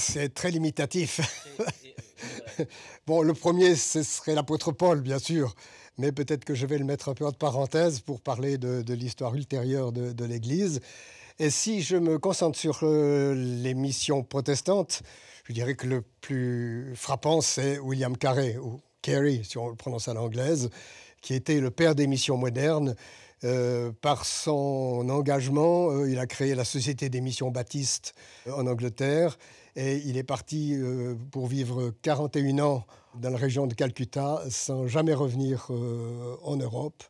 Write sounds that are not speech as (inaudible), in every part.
c'est très limitatif. (laughs) bon, le premier, ce serait l'apôtre Paul, bien sûr, mais peut-être que je vais le mettre un peu en parenthèse pour parler de, l'histoire ultérieure de, l'Église. Et si je me concentre sur euh, les missions protestantes, je dirais que le plus frappant, c'est William Carey, ou Carey, si on le prononce à l'anglaise, qui était le père des missions modernes. Euh, par son engagement, euh, il a créé la Société des missions baptistes en Angleterre et il est parti euh, pour vivre 41 ans dans la région de Calcutta sans jamais revenir euh, en Europe.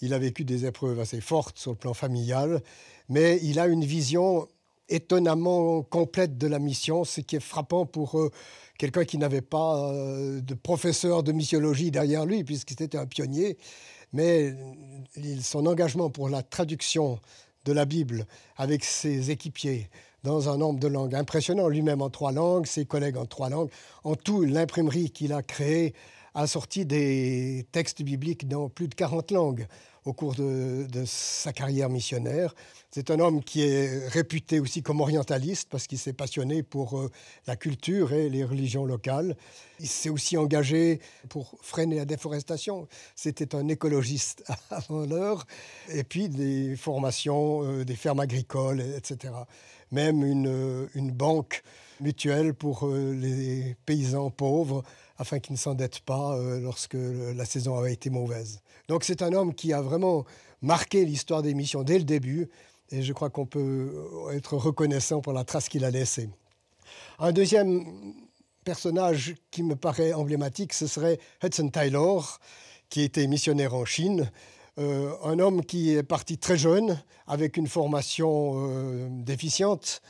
Il a vécu des épreuves assez fortes sur le plan familial, mais il a une vision étonnamment complète de la mission, ce qui est frappant pour euh, quelqu'un qui n'avait pas de professeur de missiologie derrière lui, puisqu'il était un pionnier. Mais son engagement pour la traduction de la Bible avec ses équipiers, dans un nombre de langues impressionnant, lui-même en trois langues, ses collègues en trois langues. En tout, l'imprimerie qu'il a créée a sorti des textes bibliques dans plus de 40 langues au cours de, sa carrière missionnaire. C'est un homme qui est réputé aussi comme orientaliste parce qu'il s'est passionné pour euh, la culture et les religions locales. Il s'est aussi engagé pour freiner la déforestation. C'était un écologiste (laughs) avant l'heure. Et puis des formations, euh, des fermes agricoles, etc même euh, une, banque mutuelle pour euh, les paysans pauvres afin qu'ils ne s'endettent pas euh, lorsque la saison avait été mauvaise. Donc c'est un homme qui a vraiment marqué l'histoire des missions dès le début et je crois qu'on peut être reconnaissant pour la trace qu'il a laissée. Un deuxième personnage qui me paraît emblématique, ce serait Hudson Taylor, qui était missionnaire en Chine euh, un homme qui est parti très jeune, avec une formation euh, déficiente.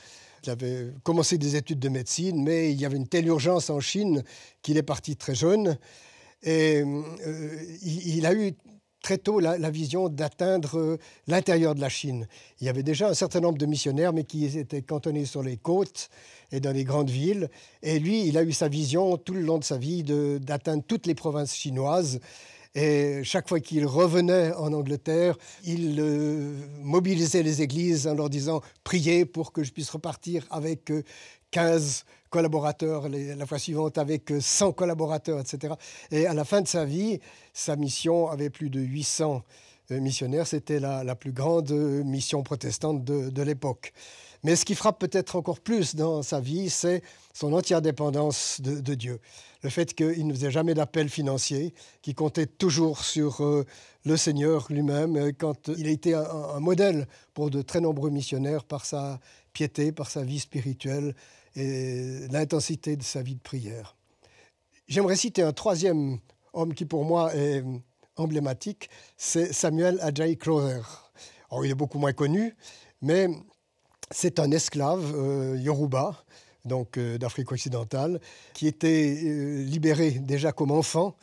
Il avait commencé des études de médecine, mais il y avait une telle urgence en Chine qu'il est parti très jeune. Et euh, il, a eu très tôt la, la vision d'atteindre l'intérieur de la Chine. Il y avait déjà un certain nombre de missionnaires, mais qui étaient cantonnés sur les côtes et dans les grandes villes. Et lui, il a eu sa vision tout le long de sa vie d'atteindre toutes les provinces chinoises. Et chaque fois qu'il revenait en Angleterre, il euh, mobilisait les églises en leur disant Priez pour que je puisse repartir avec 15 euh, collaborateurs, la fois suivante avec 100 euh, collaborateurs, etc. Et à la fin de sa vie, sa mission avait plus de 800 euh, Missionnaire, c'était la, plus grande euh, mission protestante de, l'époque. Mais ce qui frappe peut-être encore plus dans sa vie, c'est son entière dépendance de, Dieu. Le fait qu'il ne faisait jamais d'appel financier, qu'il comptait toujours sur euh, le Seigneur lui-même, quand il a été un, modèle pour de très nombreux missionnaires par sa piété, par sa vie spirituelle et l'intensité de sa vie de prière. J'aimerais citer un troisième homme qui pour moi est emblématique, c'est Samuel Ajay Crowther. il est beaucoup moins connu, mais c'est un esclave euh, yoruba, donc euh, d'Afrique occidentale, qui était euh, libéré déjà comme enfant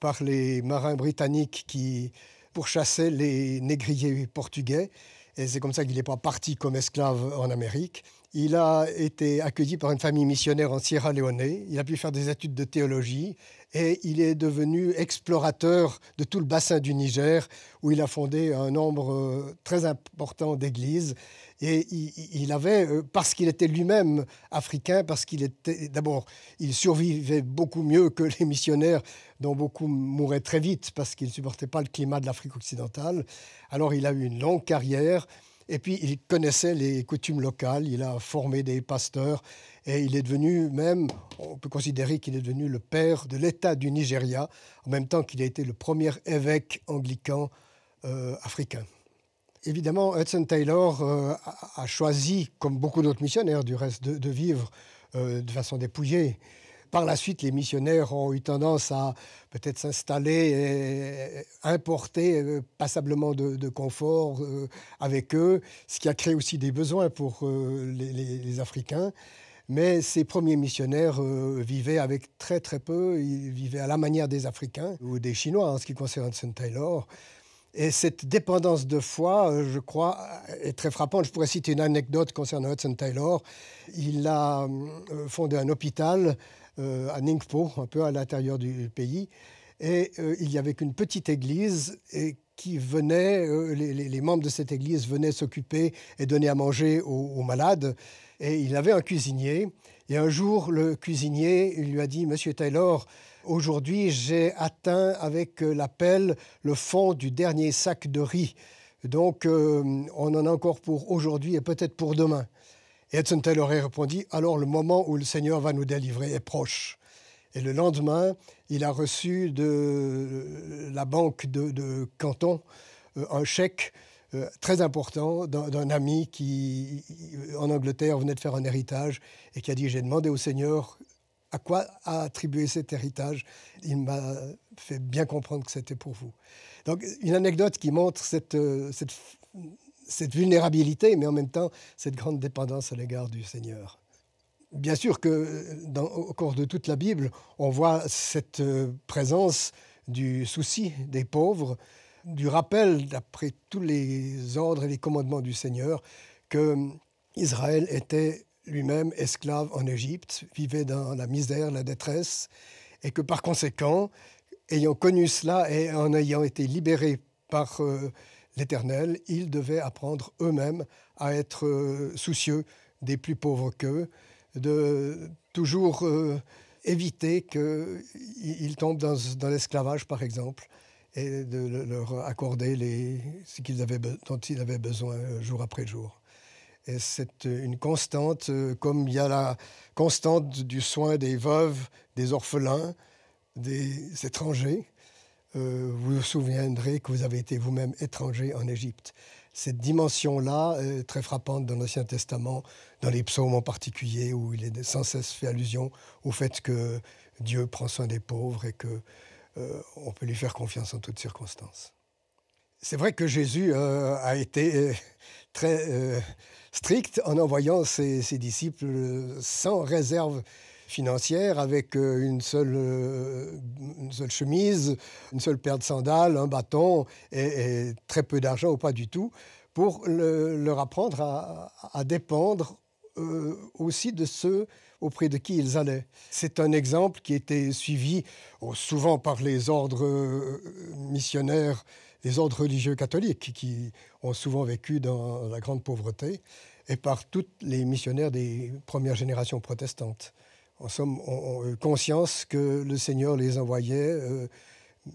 par les marins britanniques qui pourchassaient les négriers portugais. Et c'est comme ça qu'il n'est pas parti comme esclave en Amérique. Il a été accueilli par une famille missionnaire en Sierra Leone. Il a pu faire des études de théologie et il est devenu explorateur de tout le bassin du Niger, où il a fondé un nombre euh, très important d'églises. Et il avait, euh, parce qu'il était lui-même africain, parce qu'il était, d'abord, il survivait beaucoup mieux que les missionnaires, dont beaucoup mouraient très vite, parce qu'ils ne supportaient pas le climat de l'Afrique occidentale. Alors il a eu une longue carrière. Et puis, il connaissait les coutumes locales, il a formé des pasteurs, et il est devenu même, on peut considérer qu'il est devenu le père de l'État du Nigeria, en même temps qu'il a été le premier évêque anglican euh, africain. Évidemment, Hudson Taylor euh, a, choisi, comme beaucoup d'autres missionnaires du reste, de, vivre euh, de façon dépouillée. Par la suite, les missionnaires ont eu tendance à peut-être s'installer, et importer euh, passablement de, confort euh, avec eux, ce qui a créé aussi des besoins pour euh, les, Africains. Mais ces premiers missionnaires vivaient avec très très peu, ils vivaient à la manière des Africains ou des Chinois en ce qui concerne Taylor. Et cette dépendance de foi, euh, je crois, est très frappante. Je pourrais citer une anecdote concernant Hudson Taylor. Il a euh, fondé un hôpital euh, à Ningpo, un peu à l'intérieur du pays. Et il n'y avait qu'une petite église et qui venait, les, membres de cette église venaient s'occuper et donner à manger aux, malades. Et il avait un cuisinier. Et un jour, le cuisinier lui a dit, Monsieur Taylor, Aujourd'hui, j'ai atteint avec euh, l'appel le fond du dernier sac de riz. Donc, euh, on en a encore pour aujourd'hui et peut-être pour demain. Et Edson aurait répondit Alors, le moment où le Seigneur va nous délivrer est proche. Et le lendemain, il a reçu de euh, la banque de, Canton un chèque très important d'un ami qui, en Angleterre, venait de faire un héritage et qui a dit J'ai demandé au Seigneur à quoi a attribué cet héritage. Il m'a fait bien comprendre que c'était pour vous. Donc une anecdote qui montre cette, euh, cette, vulnérabilité, mais en même temps cette grande dépendance à l'égard du Seigneur. Bien sûr que au cours de toute la Bible, on voit cette euh, présence du souci des pauvres, du rappel, d'après tous les ordres et les commandements du Seigneur, que Israël était lui-même esclave en Égypte, vivait dans la misère, la détresse, et que par conséquent, ayant connu cela et en ayant été libéré par euh, l'Éternel, ils devaient apprendre eux-mêmes à être euh, soucieux des plus pauvres qu'eux, de toujours euh, éviter qu'ils tombent dans, l'esclavage, par exemple, et de leur accorder ce qu'ils dont ils avaient besoin jour après jour c'est euh, une constante, euh, comme il y a la constante du soin des veuves, des orphelins, des étrangers. Euh, vous vous souviendrez que vous avez été vous-même étranger en Égypte. Cette dimension-là est très frappante dans l'Ancien Testament, dans les psaumes en particulier, où il est sans cesse fait allusion au fait que Dieu prend soin des pauvres et que on peut lui faire confiance en toutes circonstances. C'est vrai que Jésus euh, a été euh, très euh, strict en envoyant ses, disciples sans réserve financière, avec une seule, une seule chemise, une seule paire de sandales, un bâton et, très peu d'argent ou pas du tout, pour leur apprendre à, dépendre aussi de ceux auprès de qui ils allaient. C'est un exemple qui était suivi oh, souvent par les ordres missionnaires les ordres religieux catholiques qui ont souvent vécu dans la grande pauvreté et par tous les missionnaires des premières générations protestantes. En somme, ont euh, conscience que le Seigneur les envoyait euh,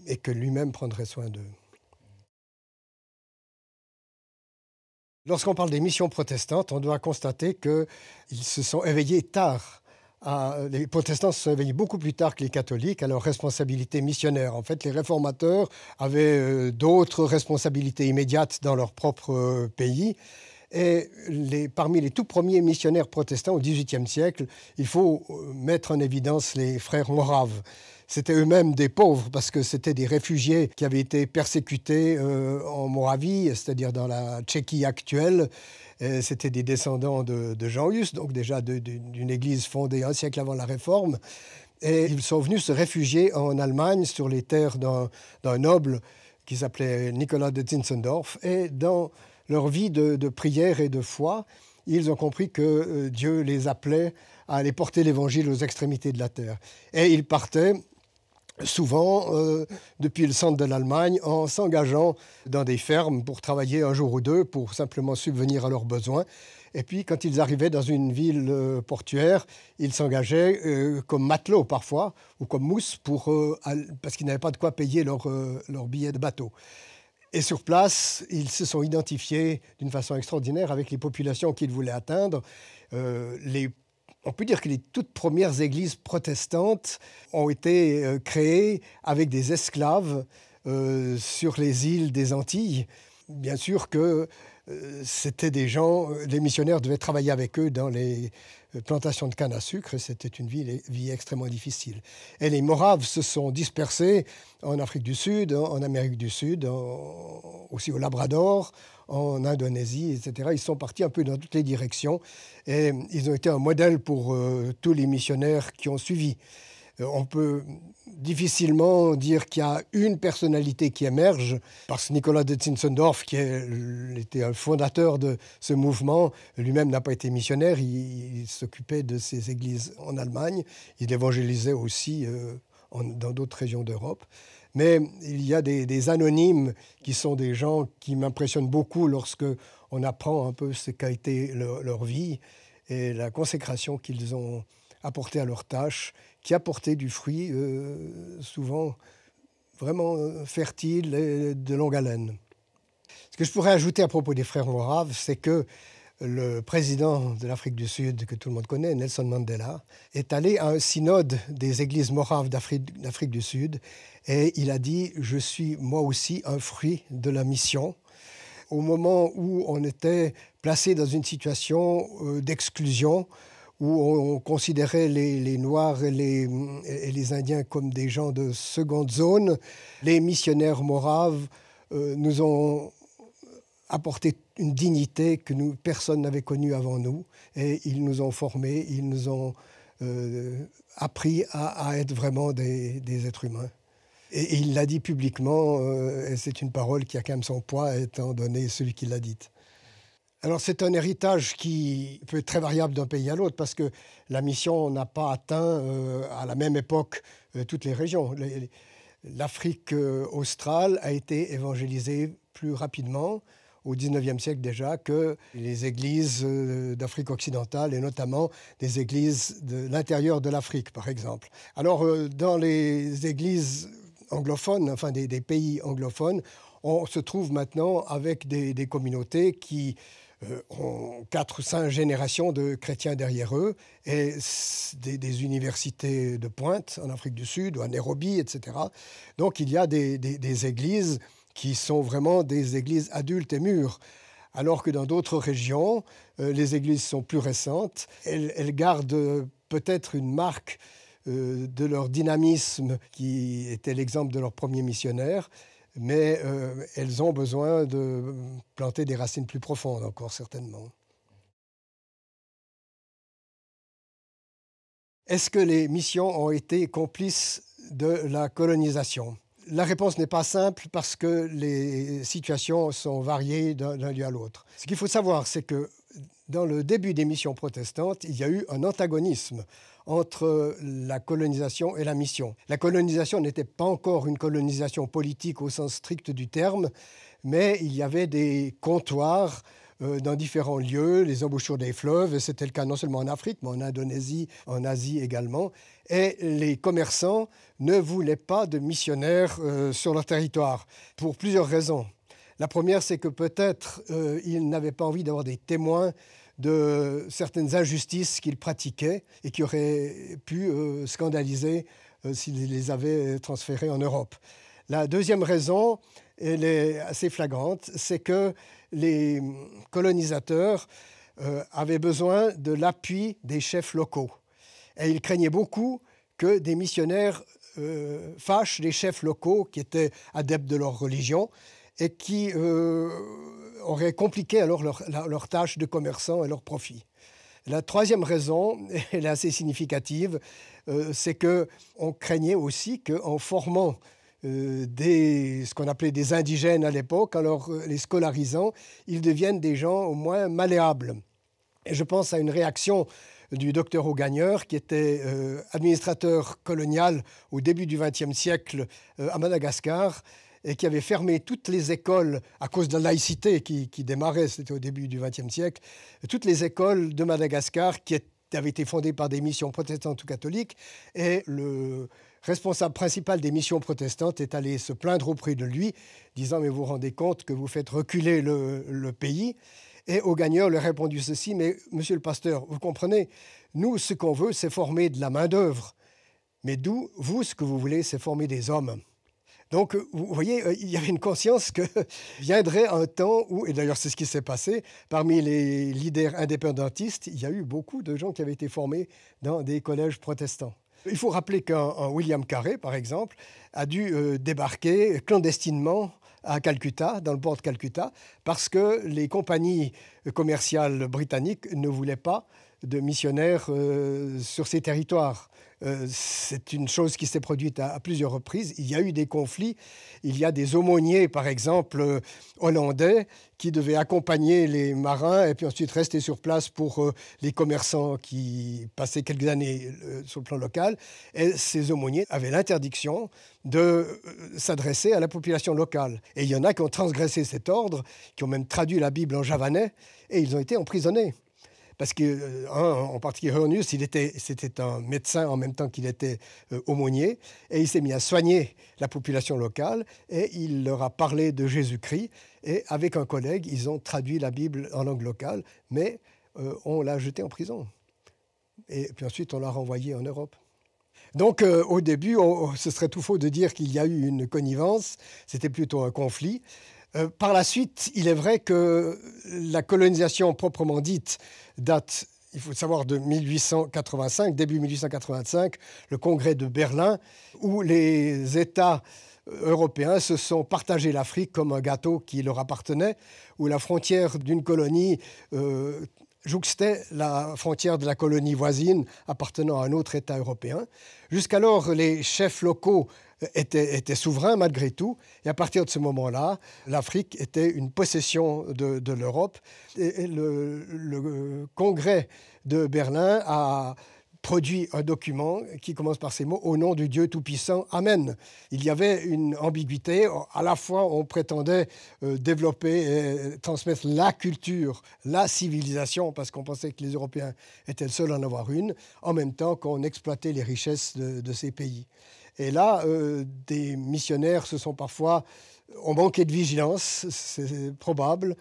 et que lui-même prendrait soin d'eux. Lorsqu'on parle des missions protestantes, on doit constater qu'ils se sont éveillés tard ah, les protestants se sont beaucoup plus tard que les catholiques à leurs responsabilités missionnaires. En fait, les réformateurs avaient euh, d'autres responsabilités immédiates dans leur propre euh, pays. Et parmi les tout premiers missionnaires protestants au XVIIIe siècle, il faut euh, mettre en évidence les frères Morave. C'était eux-mêmes des pauvres parce que c'était des réfugiés qui avaient été persécutés euh, en Moravie, c'est-à-dire dans la Tchéquie actuelle. C'était des descendants de, Jean Hus, donc déjà d'une église fondée un siècle avant la Réforme. Et ils sont venus se réfugier en Allemagne sur les terres d'un noble qui s'appelait Nicolas de Zinzendorf. Et dans leur vie de, de, prière et de foi, ils ont compris que euh, Dieu les appelait à aller porter l'évangile aux extrémités de la terre. Et ils partaient souvent euh, depuis le centre de l'Allemagne, en s'engageant dans des fermes pour travailler un jour ou deux, pour simplement subvenir à leurs besoins. Et puis, quand ils arrivaient dans une ville euh, portuaire, ils s'engageaient euh, comme matelots parfois, ou comme mousses, parce qu'ils n'avaient pas de quoi payer leur, billets billet de bateau. Et sur place, ils se sont identifiés d'une façon extraordinaire avec les populations qu'ils voulaient atteindre. les on peut dire que les toutes premières églises protestantes ont été euh, créées avec des esclaves euh, sur les îles des Antilles. Bien sûr que euh, c'était des gens, les euh, missionnaires devaient travailler avec eux dans les euh, plantations de canne à sucre. C'était une vie, vie extrêmement difficile. Et les Moraves se sont dispersés en Afrique du Sud, en Amérique du Sud, aussi au Labrador, en Indonésie, etc. Ils sont partis un peu dans toutes les directions et ils ont été un modèle pour tous les missionnaires qui ont suivi. On peut difficilement dire qu'il y a une personnalité qui émerge, parce que Nicolas de Zinzendorf, qui était un fondateur de ce mouvement, lui-même n'a pas été missionnaire, il, s'occupait de ses églises en Allemagne, il évangélisait aussi euh, dans d'autres régions d'Europe. Mais il y a des, anonymes qui sont des gens qui m'impressionnent beaucoup lorsque on apprend un peu ce qu'a été leur, leur vie et la consécration qu'ils ont apportée à leur tâche qui a porté du fruit, euh, souvent vraiment euh, fertile et de longue haleine. Ce que je pourrais ajouter à propos des frères Moraves, c'est que le président de l'Afrique du Sud, que tout le monde connaît, Nelson Mandela, est allé à un synode des églises moraves d'Afrique du Sud et il a dit Je suis moi aussi un fruit de la mission. Au moment où on était placé dans une situation euh, d'exclusion, où on considérait les, Noirs et les, Indiens comme des gens de seconde zone, les missionnaires moraves euh, nous ont apporté une dignité que personne n'avait connue avant nous. Et ils nous ont formés, ils nous ont euh, appris à, être vraiment des, êtres humains. Et, il l'a dit publiquement, euh, et c'est une parole qui a quand même son poids, étant donné celui qui l'a dite. Alors c'est un héritage qui peut être très variable d'un pays à l'autre parce que la mission n'a pas atteint euh, à la même époque euh, toutes les régions. L'Afrique euh, australe a été évangélisée plus rapidement au 19e siècle déjà que les églises d'Afrique occidentale et notamment des églises de l'intérieur de l'Afrique par exemple. Alors dans les églises anglophones, enfin des, pays anglophones, on se trouve maintenant avec des communautés qui euh, ont quatre ou cinq générations de chrétiens derrière eux et des, universités de pointe en Afrique du Sud ou à Nairobi, etc. Donc il y a des, églises qui sont vraiment des églises adultes et mûres alors que dans d'autres régions, euh, les églises sont plus récentes. Elles, gardent peut-être une marque euh, de leur dynamisme qui était l'exemple de leur premier missionnaire mais euh, elles ont besoin de planter des racines plus profondes encore certainement. Est-ce que les missions ont été complices de la colonisation La réponse n'est pas simple parce que les situations sont variées d'un lieu à l'autre. Ce qu'il faut savoir, c'est que dans le début des missions protestantes, il y a eu un antagonisme entre la colonisation et la mission. La colonisation n'était pas encore une colonisation politique au sens strict du terme, mais il y avait des comptoirs euh, dans différents lieux, les embouchures des fleuves, et c'était le cas non seulement en Afrique, mais en Indonésie, en Asie également. Et les commerçants ne voulaient pas de missionnaires euh, sur leur territoire, pour plusieurs raisons. La première, c'est que peut-être euh, ils n'avaient pas envie d'avoir des témoins de certaines injustices qu'ils pratiquaient et qui auraient pu euh, scandaliser euh, s'ils les avaient transférées en Europe. La deuxième raison, elle est assez flagrante, c'est que les colonisateurs euh, avaient besoin de l'appui des chefs locaux. Et ils craignaient beaucoup que des missionnaires fâchent les chefs locaux qui étaient adeptes de leur religion et qui aurait compliqué alors leur, leur tâche de commerçants et leur profits. La troisième raison, (laughs) elle est assez significative, euh, c'est que on craignait aussi qu'en formant euh, des, ce qu'on appelait des indigènes à l'époque, alors euh, les scolarisant, ils deviennent des gens au moins malléables. Et je pense à une réaction du docteur Augagneur, qui était administrateur colonial au début du XXe siècle à Madagascar, et qui avait fermé toutes les écoles à cause de la laïcité qui, démarrait, c'était au début du XXe siècle, toutes les écoles de Madagascar qui avaient été fondées par des missions protestantes ou catholiques. Et le responsable principal des missions protestantes est allé se plaindre auprès de lui, disant Mais vous vous rendez compte que vous faites reculer le, pays et au gagneur lui a répondu ceci, mais monsieur le pasteur, vous comprenez, nous, ce qu'on veut, c'est former de la main-d'œuvre. Mais d'où, vous, ce que vous voulez, c'est former des hommes. Donc, euh, vous voyez, euh, il y avait une conscience que (laughs) viendrait un temps où, et d'ailleurs c'est ce qui s'est passé, parmi les leaders indépendantistes, il y a eu beaucoup de gens qui avaient été formés dans des collèges protestants. Il faut rappeler qu'un William Carré, par exemple, a dû euh, débarquer clandestinement à Calcutta, dans le port de Calcutta, parce que les compagnies commerciales britanniques ne voulaient pas de missionnaires euh, sur ces territoires. Euh, c'est une chose qui s'est produite à, plusieurs reprises. Il y a eu des conflits. Il y a des aumôniers, par exemple, euh, hollandais, qui devaient accompagner les marins et puis ensuite rester sur place pour les commerçants qui passaient quelques années sur le plan local. Et ces aumôniers avaient l'interdiction de s'adresser à la population locale. Et il y en a qui ont transgressé cet ordre, qui ont même traduit la Bible en javanais, et ils ont été emprisonnés parce que, euh, en particulier, Hornius, c'était un médecin en même temps qu'il était euh, aumônier, et il s'est mis à soigner la population locale, et il leur a parlé de Jésus-Christ, et avec un collègue, ils ont traduit la Bible en langue locale, mais euh, on l'a jeté en prison. Et puis ensuite, on l'a renvoyé en Europe. Donc, au début, ce serait tout faux de dire qu'il y a eu une connivence, c'était plutôt un conflit. Euh, par la suite, il est vrai que la colonisation proprement dite date, il faut savoir, de 1885, début 1885, le congrès de Berlin, où les États européens se sont partagés l'Afrique comme un gâteau qui leur appartenait, où la frontière d'une colonie euh, jouxtait la frontière de la colonie voisine appartenant à un autre État européen. Jusqu'alors, les chefs locaux était, souverain malgré tout. Et à partir de ce moment-là, l'Afrique était une possession de, l'Europe. Et, le, euh, Congrès de Berlin a produit un document qui commence par ces mots au nom du Dieu Tout-Puissant, Amen. Il y avait une ambiguïté. À la fois, on prétendait euh, développer et transmettre la culture, la civilisation, parce qu'on pensait que les Européens étaient le seuls à en avoir une, en même temps qu'on exploitait les richesses de ces pays. Et là, euh, des missionnaires se sont parfois ont manqué de vigilance, c'est probable,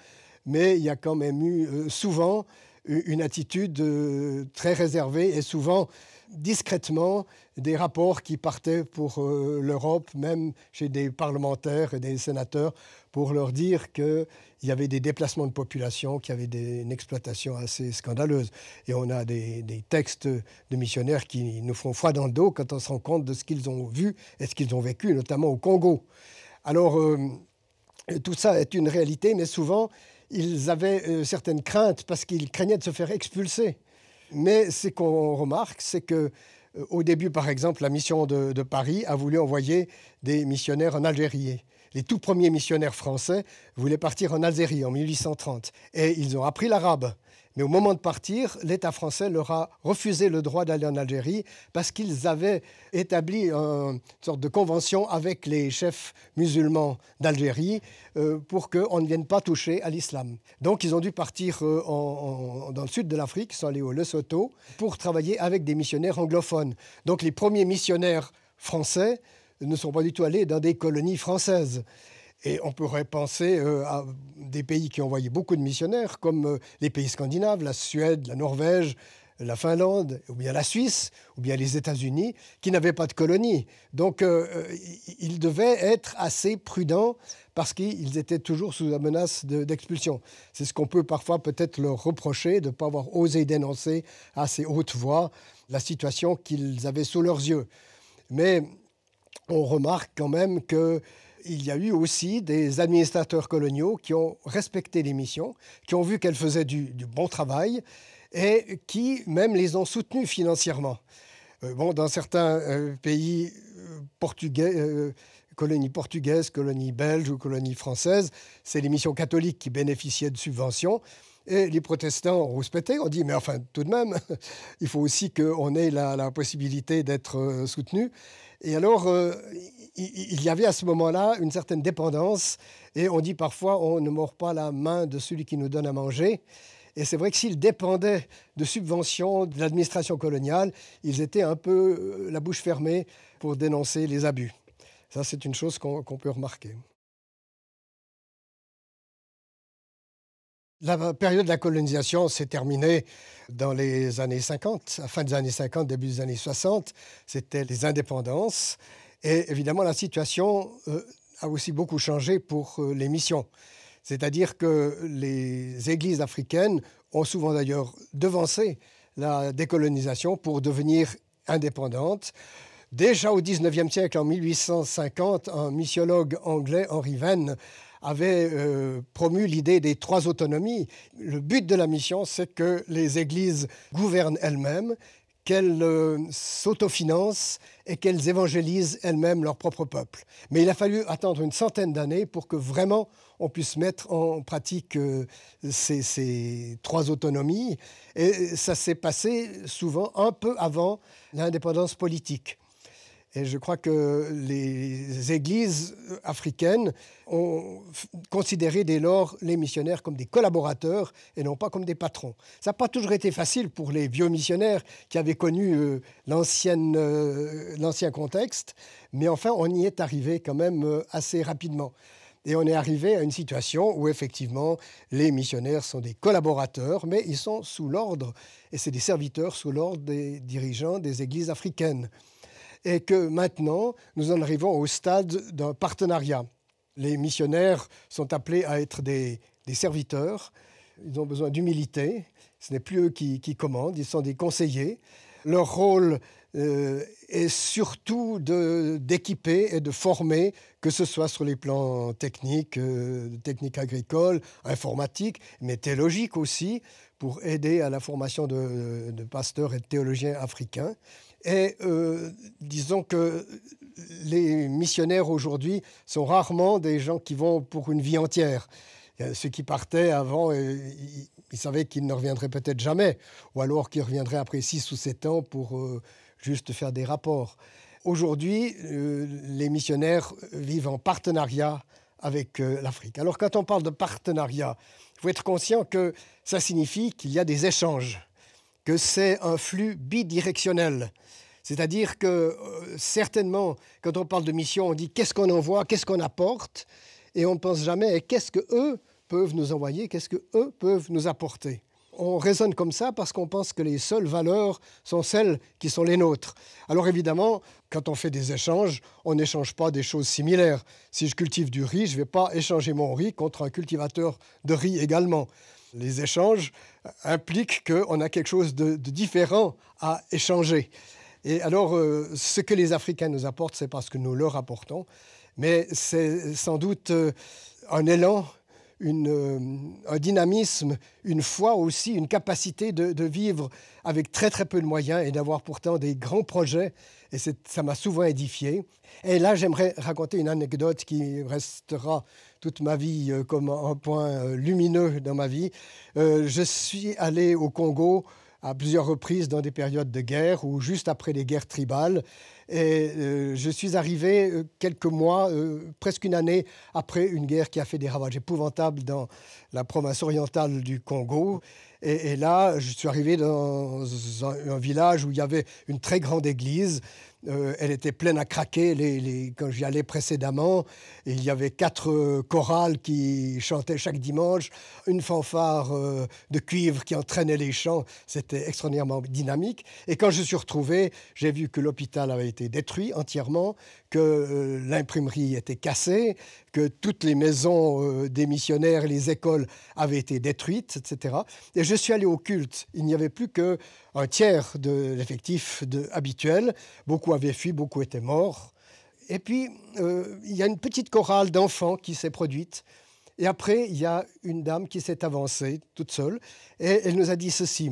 mais il y a quand même eu euh, souvent une attitude euh, très réservée et souvent discrètement des rapports qui partaient pour l'Europe, même chez des parlementaires et des sénateurs, pour leur dire qu'il y avait des déplacements de population, qu'il y avait des, une exploitation assez scandaleuse. Et on a des, textes de missionnaires qui nous font froid dans le dos quand on se rend compte de ce qu'ils ont vu et ce qu'ils ont vécu, notamment au Congo. Alors, euh, tout ça est une réalité, mais souvent, ils avaient euh, certaines craintes parce qu'ils craignaient de se faire expulser. Mais ce qu'on remarque, c'est que euh, au début, par exemple, la mission de Paris a voulu envoyer des missionnaires en Algérie. Les tout premiers missionnaires français voulaient partir en Algérie en 1830 et ils ont appris l'arabe. Mais au moment de partir, l'État français leur a refusé le droit d'aller en Algérie parce qu'ils avaient établi une sorte de convention avec les chefs musulmans d'Algérie euh, pour qu'on ne vienne pas toucher à l'islam. Donc ils ont dû partir euh, dans le sud de l'Afrique, ils sont allés au Lesotho, pour travailler avec des missionnaires anglophones. Donc les premiers missionnaires français ne sont pas du tout allés dans des colonies françaises. Et on pourrait penser euh, à des pays qui ont envoyé beaucoup de missionnaires, comme euh, les pays scandinaves, la Suède, la Norvège, la Finlande, ou bien la Suisse, ou bien les États-Unis, qui n'avaient pas de colonies. Donc, euh, ils devaient être assez prudents parce qu'ils étaient toujours sous la menace d'expulsion. C'est ce qu'on peut parfois peut-être leur reprocher de ne pas avoir osé dénoncer à ces hautes voix la situation qu'ils avaient sous leurs yeux. Mais on remarque quand même qu'il y a eu aussi des administrateurs coloniaux qui ont respecté les missions, qui ont vu qu'elles faisaient du, bon travail et qui même les ont soutenues financièrement. Euh, bon, dans certains euh, pays euh, portugais, colonies portugaises, colonies belges ou colonies françaises, c'est les missions catholiques qui bénéficiaient de subventions. Et les protestants ont respecté, On dit, mais enfin, tout de même, (laughs) il faut aussi qu'on ait la, possibilité d'être euh, soutenu. Et alors, euh, il y avait à ce moment-là une certaine dépendance, et on dit parfois, on ne mord pas la main de celui qui nous donne à manger. Et c'est vrai que s'ils dépendaient de subventions de l'administration coloniale, ils étaient un peu euh, la bouche fermée pour dénoncer les abus. Ça, c'est une chose qu'on peut remarquer. La période de la colonisation s'est terminée dans les années 50, à fin des années 50, début des années 60. C'était les indépendances. Et évidemment, la situation euh, a aussi beaucoup changé pour euh, les missions. C'est-à-dire que les églises africaines ont souvent d'ailleurs devancé la décolonisation pour devenir indépendantes. Déjà au 19e siècle, en 1850, un missiologue anglais, Henry Venn, avait euh, promu l'idée des trois autonomies. Le but de la mission, c'est que les églises gouvernent elles-mêmes, qu'elles euh, s'autofinancent et qu'elles évangélisent elles-mêmes leur propre peuple. Mais il a fallu attendre une centaine d'années pour que vraiment on puisse mettre en pratique euh, ces, trois autonomies. Et ça s'est passé souvent un peu avant l'indépendance politique. Et je crois que les églises africaines ont considéré dès lors les missionnaires comme des collaborateurs et non pas comme des patrons. Ça n'a pas toujours été facile pour les vieux missionnaires qui avaient connu euh, euh, l'ancien contexte, mais enfin on y est arrivé quand même euh, assez rapidement. Et on est arrivé à une situation où effectivement les missionnaires sont des collaborateurs, mais ils sont sous l'ordre, et c'est des serviteurs sous l'ordre des dirigeants des églises africaines et que maintenant, nous en arrivons au stade d'un partenariat. Les missionnaires sont appelés à être des, serviteurs, ils ont besoin d'humilité, ce n'est plus eux qui, commandent, ils sont des conseillers. Leur rôle euh, est surtout d'équiper et de former, que ce soit sur les plans techniques, euh, techniques agricoles, informatiques, mais théologiques aussi, pour aider à la formation de, de pasteurs et de théologiens africains. Et euh, disons que les missionnaires aujourd'hui sont rarement des gens qui vont pour une vie entière. Ceux qui partaient avant, euh, ils, savaient qu'ils ne reviendraient peut-être jamais, ou alors qu'ils reviendraient après 6 ou 7 ans pour euh, juste faire des rapports. Aujourd'hui, les missionnaires vivent en partenariat avec l'Afrique. Alors quand on parle de partenariat, il faut être conscient que ça signifie qu'il y a des échanges que c'est un flux bidirectionnel. C'est-à-dire que euh, certainement, quand on parle de mission, on dit qu'est-ce qu'on envoie, qu'est-ce qu'on apporte, et on ne pense jamais qu'est-ce que eux peuvent nous envoyer, qu'est-ce que eux peuvent nous apporter. On raisonne comme ça parce qu'on pense que les seules valeurs sont celles qui sont les nôtres. Alors évidemment, quand on fait des échanges, on n'échange pas des choses similaires. Si je cultive du riz, je ne vais pas échanger mon riz contre un cultivateur de riz également. Les échanges euh, impliquent qu'on a quelque chose de, différent à échanger. Et alors, euh, ce que les Africains nous apportent, c'est parce que nous leur apportons, mais c'est sans doute euh, un élan euh, un dynamisme, une foi aussi, une capacité de, vivre avec très très peu de moyens et d'avoir pourtant des grands projets. Et ça m'a souvent édifié. Et là, j'aimerais raconter une anecdote qui restera toute ma vie euh, comme un point euh, lumineux dans ma vie. je suis allé au Congo à plusieurs reprises dans des périodes de guerre ou juste après les guerres tribales. Et euh, je suis arrivé euh, quelques mois, euh, presque une année après une guerre qui a fait des ravages épouvantables dans la province orientale du Congo. Et, là, je suis arrivé dans un, village où il y avait une très grande église. elle était pleine à craquer les, quand j'y allais précédemment. il y avait quatre chorales qui chantaient chaque dimanche, une fanfare de cuivre qui entraînait les chants. C'était extraordinairement dynamique. Et quand je suis retrouvé, j'ai vu que l'hôpital avait été détruit entièrement, que euh, l'imprimerie était cassée, que toutes les maisons euh, des missionnaires, les écoles avaient été détruites, etc. Et je suis allé au culte. Il n'y avait plus qu'un tiers de l'effectif habituel. Beaucoup avaient fui, beaucoup étaient morts. Et puis, euh, il y a une petite chorale d'enfants qui s'est produite. Et après, il y a une dame qui s'est avancée toute seule. Et elle nous a dit ceci.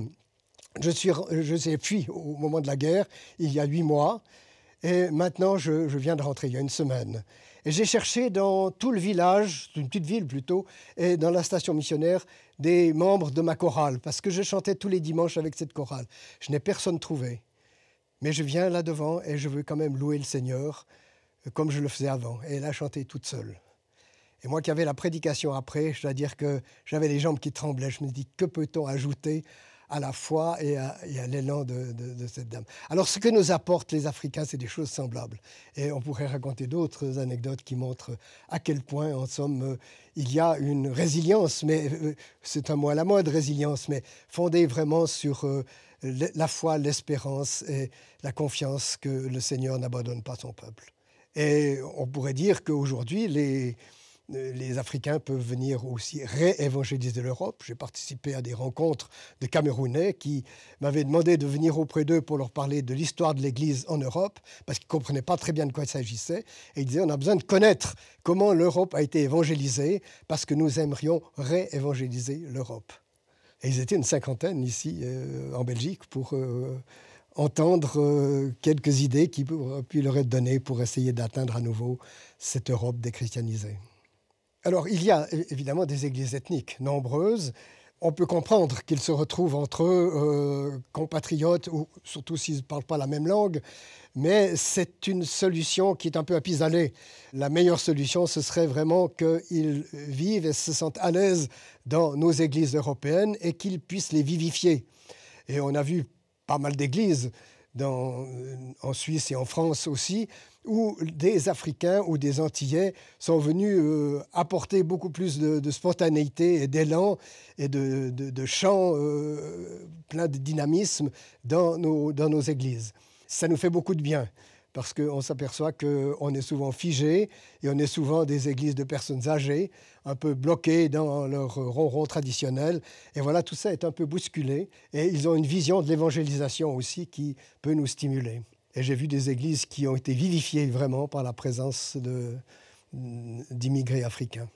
Je suis, je suis fui au moment de la guerre, il y a huit mois. Et maintenant, je, viens de rentrer il y a une semaine. Et j'ai cherché dans tout le village, une petite ville plutôt, et dans la station missionnaire, des membres de ma chorale, parce que je chantais tous les dimanches avec cette chorale. Je n'ai personne trouvé. Mais je viens là devant et je veux quand même louer le Seigneur, euh, comme je le faisais avant. Et elle a chanté toute seule. Et moi qui avais la prédication après, je à dire que j'avais les jambes qui tremblaient. Je me dis, que peut-on ajouter à la foi et à, l'élan de, cette dame. Alors ce que nous apportent les Africains, c'est des choses semblables. Et on pourrait raconter d'autres anecdotes qui montrent à quel point, en somme, euh, il y a une résilience, mais euh, c'est un mot à la mode, résilience, mais fondée vraiment sur euh, la foi, l'espérance et la confiance que le Seigneur n'abandonne pas son peuple. Et on pourrait dire qu'aujourd'hui, les euh, les Africains peuvent venir aussi réévangéliser l'Europe. J'ai participé à des rencontres de Camerounais qui m'avaient demandé de venir auprès d'eux pour leur parler de l'histoire de l'Église en Europe, parce qu'ils ne comprenaient pas très bien de quoi il s'agissait. Et ils disaient, on a besoin de connaître comment l'Europe a été évangélisée, parce que nous aimerions réévangéliser l'Europe. Et ils étaient une cinquantaine ici, euh, en Belgique, pour... Euh, entendre quelques idées qui auraient leur être données pour essayer d'atteindre à nouveau cette Europe déchristianisée. Alors, il y a évidemment des églises ethniques nombreuses. On peut comprendre qu'ils se retrouvent entre euh, compatriotes, ou, surtout s'ils ne parlent pas la même langue, mais c'est une solution qui est un peu à pis-aller. La meilleure solution, ce serait vraiment qu'ils vivent et se sentent à l'aise dans nos églises européennes et qu'ils puissent les vivifier. Et on a vu pas mal d'églises euh, en Suisse et en France aussi, où des Africains ou des Antillais sont venus euh, apporter beaucoup plus de, spontanéité et d'élan et de, chants euh, plein de dynamisme dans nos églises. Ça nous fait beaucoup de bien parce qu'on s'aperçoit qu'on est souvent figé et on est souvent des églises de personnes âgées, un peu bloquées dans leur ronron traditionnel. Et voilà, tout ça est un peu bousculé. Et ils ont une vision de l'évangélisation aussi qui peut nous stimuler. Et j'ai vu des églises qui ont été vivifiées vraiment par la présence d'immigrés africains.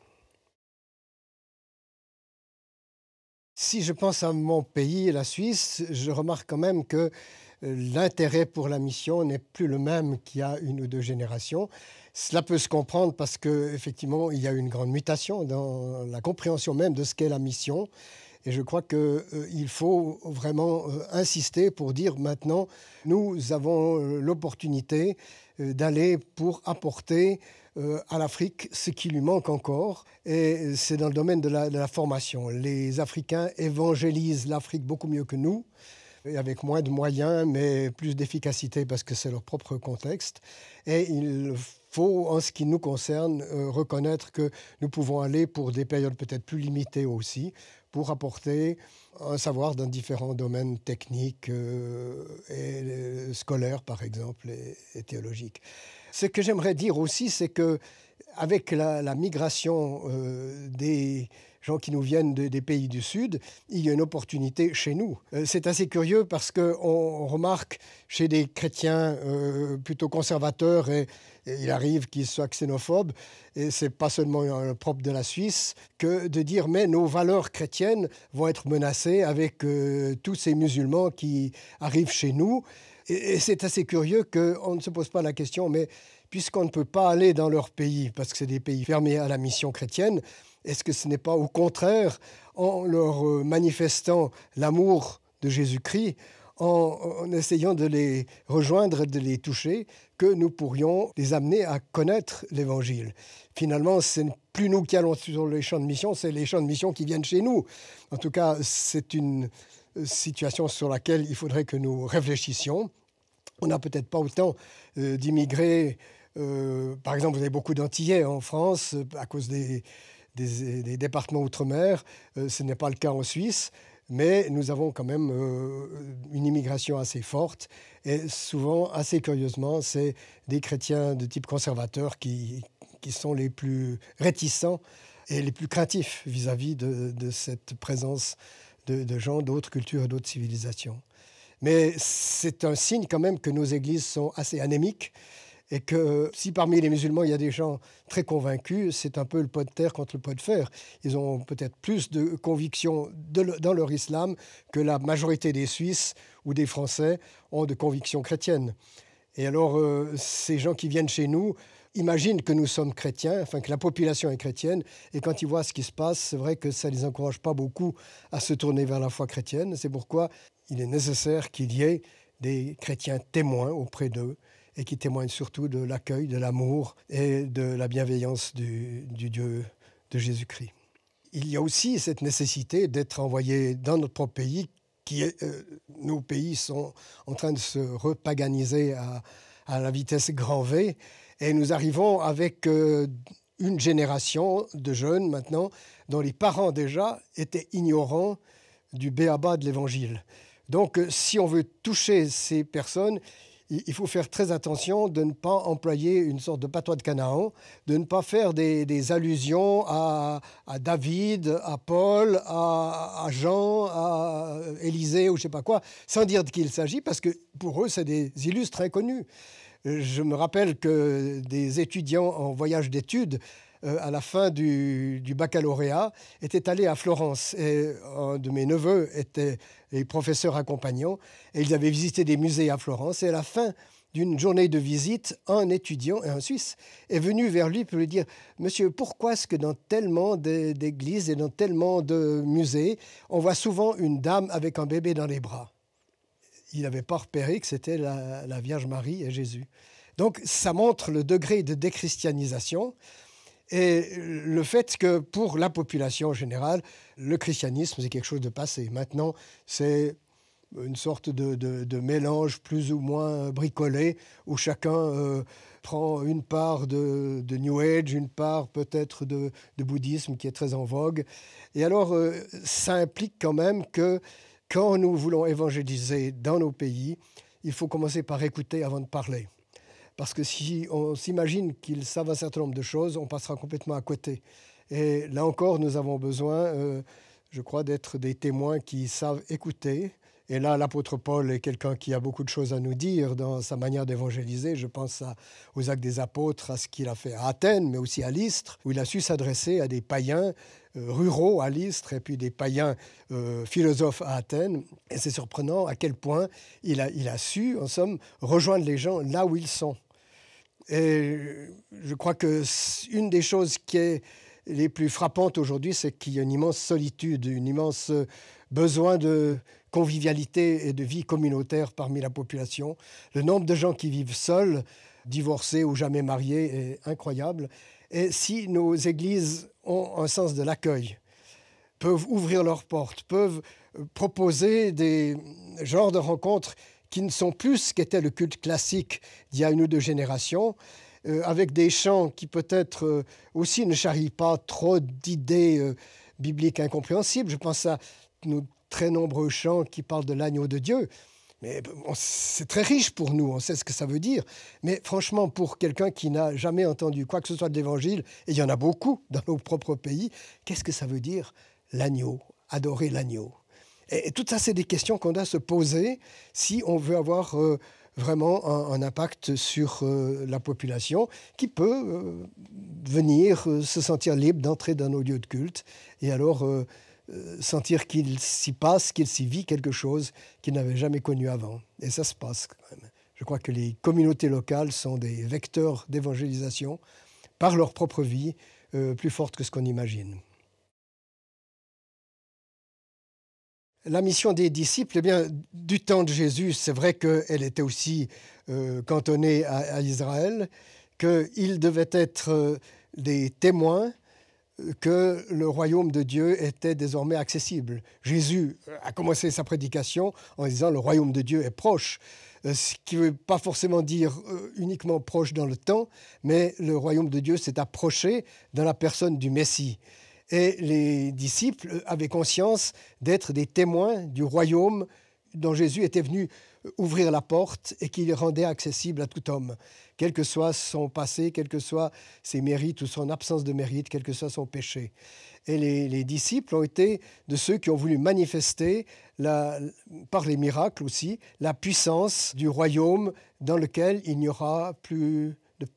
Si je pense à mon pays, la Suisse, je remarque quand même que l'intérêt pour la mission n'est plus le même qu'il y a une ou deux générations. Cela peut se comprendre parce qu'effectivement, il y a une grande mutation dans la compréhension même de ce qu'est la mission. Et je crois qu'il euh, faut vraiment euh, insister pour dire maintenant, nous avons euh, l'opportunité d'aller pour apporter à l'Afrique ce qui lui manque encore. Et c'est dans le domaine de la formation. Les Africains évangélisent l'Afrique beaucoup mieux que nous avec moins de moyens, mais plus d'efficacité parce que c'est leur propre contexte. Et il faut, en ce qui nous concerne, euh, reconnaître que nous pouvons aller pour des périodes peut-être plus limitées aussi, pour apporter un savoir dans différents domaines techniques euh, et euh, scolaires, par exemple, et, théologiques. Ce que j'aimerais dire aussi, c'est que avec la, la migration des gens qui nous viennent des pays du Sud, il y a une opportunité chez nous. Euh, c'est assez curieux parce qu'on on remarque chez des chrétiens euh, plutôt conservateurs, et, il arrive qu'ils soient xénophobes, et c'est pas seulement un, propre de la Suisse, que de dire mais nos valeurs chrétiennes vont être menacées avec euh, tous ces musulmans qui arrivent chez nous. Et, et c'est assez curieux qu'on ne se pose pas la question, mais puisqu'on ne peut pas aller dans leur pays, parce que c'est des pays fermés à la mission chrétienne, est-ce que ce n'est pas au contraire, en leur euh, manifestant l'amour de Jésus-Christ, en, essayant de les rejoindre, de les toucher, que nous pourrions les amener à connaître l'Évangile. Finalement, ce n'est plus nous qui allons sur les champs de mission, c'est les champs de mission qui viennent chez nous. En tout cas, c'est une euh, situation sur laquelle il faudrait que nous réfléchissions. On n'a peut-être pas autant euh, d'immigrés. par exemple, vous avez beaucoup d'Antillais en France à cause des, des, départements outre-mer. Euh, ce n'est pas le cas en Suisse mais nous avons quand même euh, une immigration assez forte. Et souvent, assez curieusement, c'est des chrétiens de type conservateur qui, sont les plus réticents et les plus craintifs vis-à-vis de, cette présence de, de gens d'autres cultures et d'autres civilisations. Mais c'est un signe quand même que nos églises sont assez anémiques et que si parmi les musulmans il y a des gens très convaincus, c'est un peu le pot de terre contre le poids de fer. Ils ont peut-être plus de convictions dans leur islam que la majorité des Suisses ou des Français ont de convictions chrétiennes. Et alors, euh, ces gens qui viennent chez nous imaginent que nous sommes chrétiens, enfin que la population est chrétienne, et quand ils voient ce qui se passe, c'est vrai que ça ne les encourage pas beaucoup à se tourner vers la foi chrétienne. C'est pourquoi il est nécessaire qu'il y ait des chrétiens témoins auprès d'eux et qui témoigne surtout de l'accueil, de l'amour et de la bienveillance du, Dieu de Jésus-Christ. Il y a aussi cette nécessité d'être envoyé dans notre propre pays, qui est, euh, nos pays sont en train de se repaganiser à, la vitesse grand V, et nous arrivons avec euh, une génération de jeunes maintenant dont les parents déjà étaient ignorants du béaba de l'Évangile. Donc euh, si on veut toucher ces personnes, il faut faire très attention de ne pas employer une sorte de patois de Canaan, de ne pas faire des, allusions à, David, à Paul, à, Jean, à Élisée ou je ne sais pas quoi, sans dire de qui il s'agit, parce que pour eux, c'est des illustres inconnus. Je me rappelle que des étudiants en voyage d'études euh, à la fin du, baccalauréat, était allé à Florence. Et euh, un de mes neveux était professeur accompagnant, et ils avaient visité des musées à Florence. Et à la fin d'une journée de visite, un étudiant, un Suisse, est venu vers lui pour lui dire Monsieur, pourquoi est-ce que dans tellement d'églises et dans tellement de musées, on voit souvent une dame avec un bébé dans les bras Il n'avait pas repéré que c'était la, la Vierge Marie et Jésus. Donc ça montre le degré de déchristianisation et le fait que pour la population générale, le christianisme, c'est quelque chose de passé. Maintenant, c'est une sorte de, mélange plus ou moins bricolé, où chacun euh, prend une part de, New Age, une part peut-être de, bouddhisme qui est très en vogue. Et alors, euh, ça implique quand même que quand nous voulons évangéliser dans nos pays, il faut commencer par écouter avant de parler. Parce que si on s'imagine qu'ils savent un certain nombre de choses, on passera complètement à côté. Et là encore, nous avons besoin, euh, je crois, d'être des témoins qui savent écouter. Et là, l'apôtre Paul est quelqu'un qui a beaucoup de choses à nous dire dans sa manière d'évangéliser. Je pense aux actes des apôtres, à ce qu'il a fait à Athènes, mais aussi à l'Istre, où il a su s'adresser à des païens euh, ruraux à l'Istre et puis des païens euh, philosophes à Athènes. Et c'est surprenant à quel point il a, il a su, en somme, rejoindre les gens là où ils sont. Et je crois que une des choses qui est les plus frappantes aujourd'hui, c'est qu'il y a une immense solitude, une immense euh, besoin de convivialité et de vie communautaire parmi la population. Le nombre de gens qui vivent seuls, divorcés ou jamais mariés est incroyable. Et si nos églises ont un sens de l'accueil, peuvent ouvrir leurs portes, peuvent euh, proposer des genres de rencontres qui ne sont plus ce qu'était le culte classique d'il y a une ou deux générations, euh, avec des chants qui peut-être euh, aussi ne charrient pas trop d'idées euh, bibliques incompréhensibles. Je pense à nos très nombreux chants qui parlent de l'agneau de Dieu. Mais c'est très riche pour nous, on sait ce que ça veut dire. Mais franchement, pour quelqu'un qui n'a jamais entendu quoi que ce soit de l'Évangile, et il y en a beaucoup dans nos propres pays, qu'est-ce que ça veut dire l'agneau, adorer l'agneau tout ça, c'est des questions qu'on doit se poser si on veut avoir euh, vraiment un, impact sur euh, la population qui peut euh, venir se sentir libre d'entrer dans nos lieux de culte et alors sentir qu'il s'y passe, qu'il s'y vit quelque chose qu'il n'avait jamais connu avant. Et ça se passe quand même. Je crois que les communautés locales sont des vecteurs d'évangélisation par leur propre vie plus forte que ce qu'on imagine. la mission des disciples, eh bien, du temps de Jésus, c'est vrai qu'elle était aussi euh, cantonnée à, à Israël, qu'ils devaient être euh, des témoins euh, que le royaume de Dieu était désormais accessible. Jésus a commencé sa prédication en disant le royaume de Dieu est proche, ce qui ne veut pas forcément dire uniquement proche dans le temps, mais le royaume de Dieu s'est approché dans la personne du Messie. Et les disciples avaient conscience d'être des témoins du royaume dont Jésus était venu euh, ouvrir la porte et qui les rendait accessible à tout homme, quel que soit son passé, quel que soit ses mérites ou son absence de mérite, quel que soit son péché. Et les, disciples ont été de ceux qui ont voulu manifester, par les miracles aussi, la puissance du royaume dans lequel il n'y aura plus de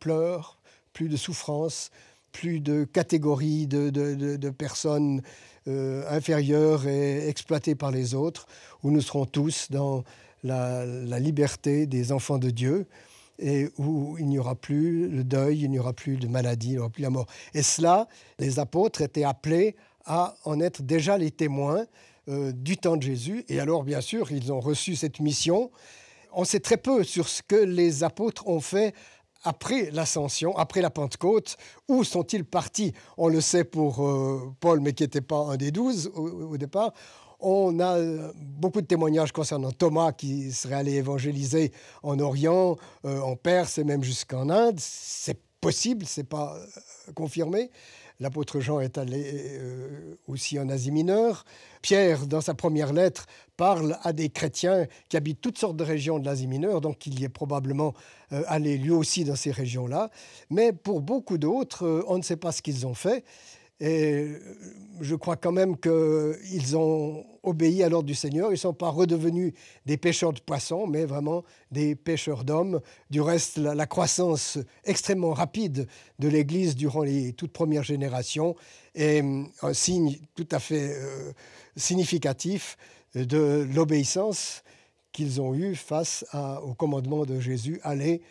pleurs, plus de souffrances, plus de catégories de, personnes euh, inférieures et exploitées par les autres, où nous serons tous dans la, liberté des enfants de Dieu et où il n'y aura plus le deuil, il n'y aura plus de maladie, il n'y aura plus la mort. Et cela, les apôtres étaient appelés à en être déjà les témoins euh, du temps de Jésus. Et alors, bien sûr, ils ont reçu cette mission. On sait très peu sur ce que les apôtres ont fait après l'ascension, après la Pentecôte, où sont-ils partis On le sait pour euh, Paul, mais qui n'était pas un des douze au, départ. On a euh, beaucoup de témoignages concernant Thomas qui serait allé évangéliser en Orient, euh, en Perse et même jusqu'en Inde. C'est possible, c'est pas confirmé. L'apôtre Jean est allé aussi en Asie mineure. Pierre, dans sa première lettre, parle à des chrétiens qui habitent toutes sortes de régions de l'Asie mineure, donc il y est probablement euh, allé lui aussi dans ces régions-là. Mais pour beaucoup d'autres, euh, on ne sait pas ce qu'ils ont fait. Et euh, je crois quand même qu'ils ont obéi à l'ordre du Seigneur. Ils ne sont pas redevenus des pêcheurs de poissons, mais vraiment des pêcheurs d'hommes. Du reste, la, croissance extrêmement rapide de l'Église durant les toutes premières générations est un signe tout à fait significatif de l'obéissance qu'ils ont eue face au commandement de Jésus, aller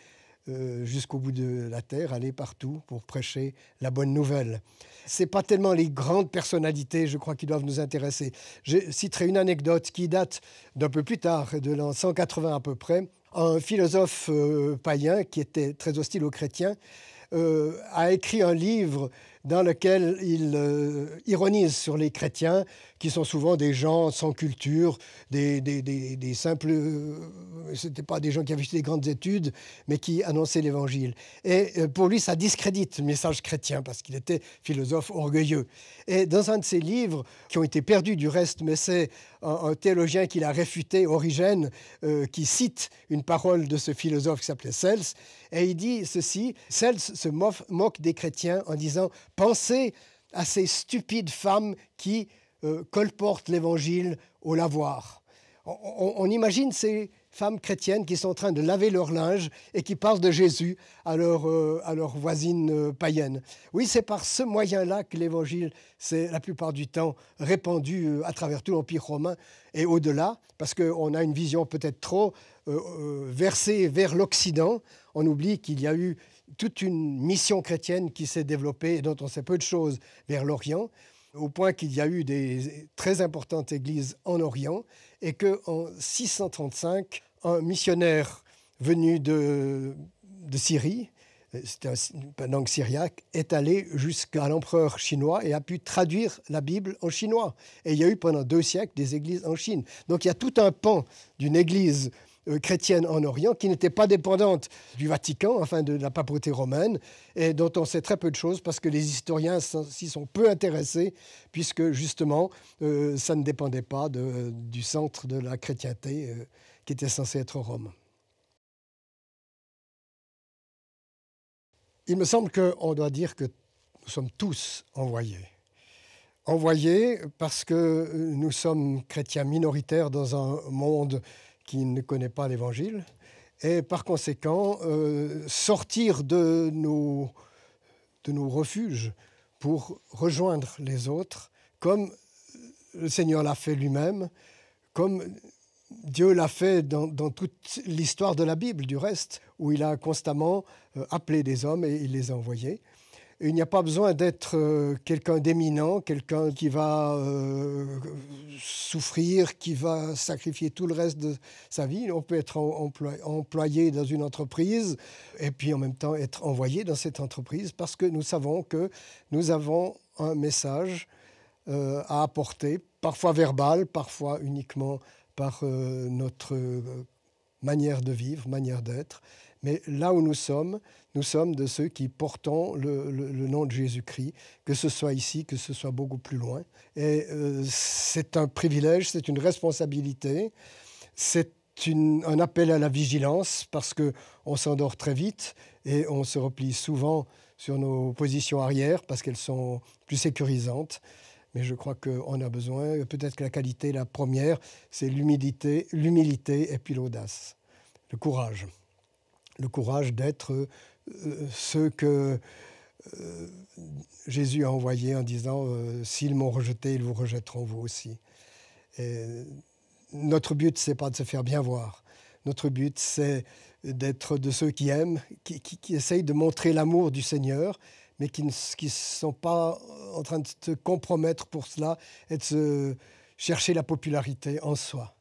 euh, jusqu'au bout de la terre, aller partout pour prêcher la bonne nouvelle. Ce C'est pas tellement les grandes personnalités, je crois, qui doivent nous intéresser. Je citerai une anecdote qui date d'un peu plus tard, de l'an 180 à peu près. Un philosophe euh, païen qui était très hostile aux chrétiens euh, a écrit un livre dans lequel il euh, ironise sur les chrétiens, qui sont souvent des gens sans culture, des, simples... Ce euh, c'était pas des gens qui avaient fait des grandes études, mais qui annonçaient l'Évangile. Et euh, pour lui, ça discrédite le message chrétien, parce qu'il était philosophe orgueilleux. Et dans un de ses livres, qui ont été perdus du reste, mais c'est un, théologien qui a réfuté, Origène, qui cite une parole de ce philosophe qui s'appelait Cels, et il dit ceci, Sels se moque des chrétiens en disant Pensez à ces stupides femmes qui euh, colportent l'Évangile au lavoir. On, imagine ces femmes chrétiennes qui sont en train de laver leur linge et qui parlent de Jésus à leurs voisines euh, à euh, Oui, c'est par ce moyen-là que l'Évangile s'est la plupart du temps répandu à travers tout l'Empire romain et au-delà, parce qu'on a une vision peut-être trop versée vers l'Occident. On oublie qu'il y a eu toute une mission chrétienne qui s'est développée et dont on sait peu de choses vers l'Orient, au point qu'il y a eu des très importantes églises en Orient et qu'en 635, un missionnaire venu de, Syrie, c'était un langue syriaque, est allé jusqu'à l'empereur chinois et a pu traduire la Bible en chinois. Et il y a eu pendant deux siècles des églises en Chine. Donc il y a tout un pan d'une église euh, chrétienne en Orient, qui n'était pas dépendante du Vatican, enfin de la papauté romaine, et dont on sait très peu de choses parce que les historiens s'y sont peu intéressés, puisque justement, euh, ça ne dépendait pas du centre de la chrétienté euh, qui était censé être Rome. Il me semble qu'on doit dire que nous sommes tous envoyés. Envoyés parce que nous sommes chrétiens minoritaires dans un monde qui ne connaît pas l'Évangile. Et par conséquent, euh, sortir de nos, de nos refuges pour rejoindre les autres, comme le Seigneur l'a fait lui-même, comme Dieu l'a fait dans, dans toute l'histoire de la Bible, du reste, où il a constamment euh, appelé des hommes et il les a envoyés. Il n'y a pas besoin d'être euh, quelqu'un d'éminent, quelqu'un qui va euh, souffrir, qui va sacrifier tout le reste de sa vie. On peut être employé dans une entreprise et puis en même temps être envoyé dans cette entreprise parce que nous savons que nous avons un message euh, à apporter, parfois verbal, parfois uniquement par notre manière de vivre, manière d'être. Mais là où nous sommes, nous sommes de ceux qui portons le, nom de Jésus-Christ, que ce soit ici, que ce soit beaucoup plus loin. Et euh, c'est un privilège, c'est une responsabilité, c'est un appel à la vigilance parce qu'on on s'endort très vite et on se replie souvent sur nos positions arrière parce qu'elles sont plus sécurisantes. Mais je crois qu'on a besoin, peut-être que la qualité, la première, c'est l'humilité, l'humilité et puis l'audace, le courage le courage d'être euh, ceux que euh, Jésus a envoyés en disant euh, S'ils m'ont rejeté, ils vous rejetteront vous aussi. notre but, c'est pas de se faire bien voir. Notre but, c'est d'être de ceux qui aiment, qui, essayent de montrer l'amour du Seigneur, mais qui ne qui sont pas en train de se compromettre pour cela et de chercher la popularité en soi.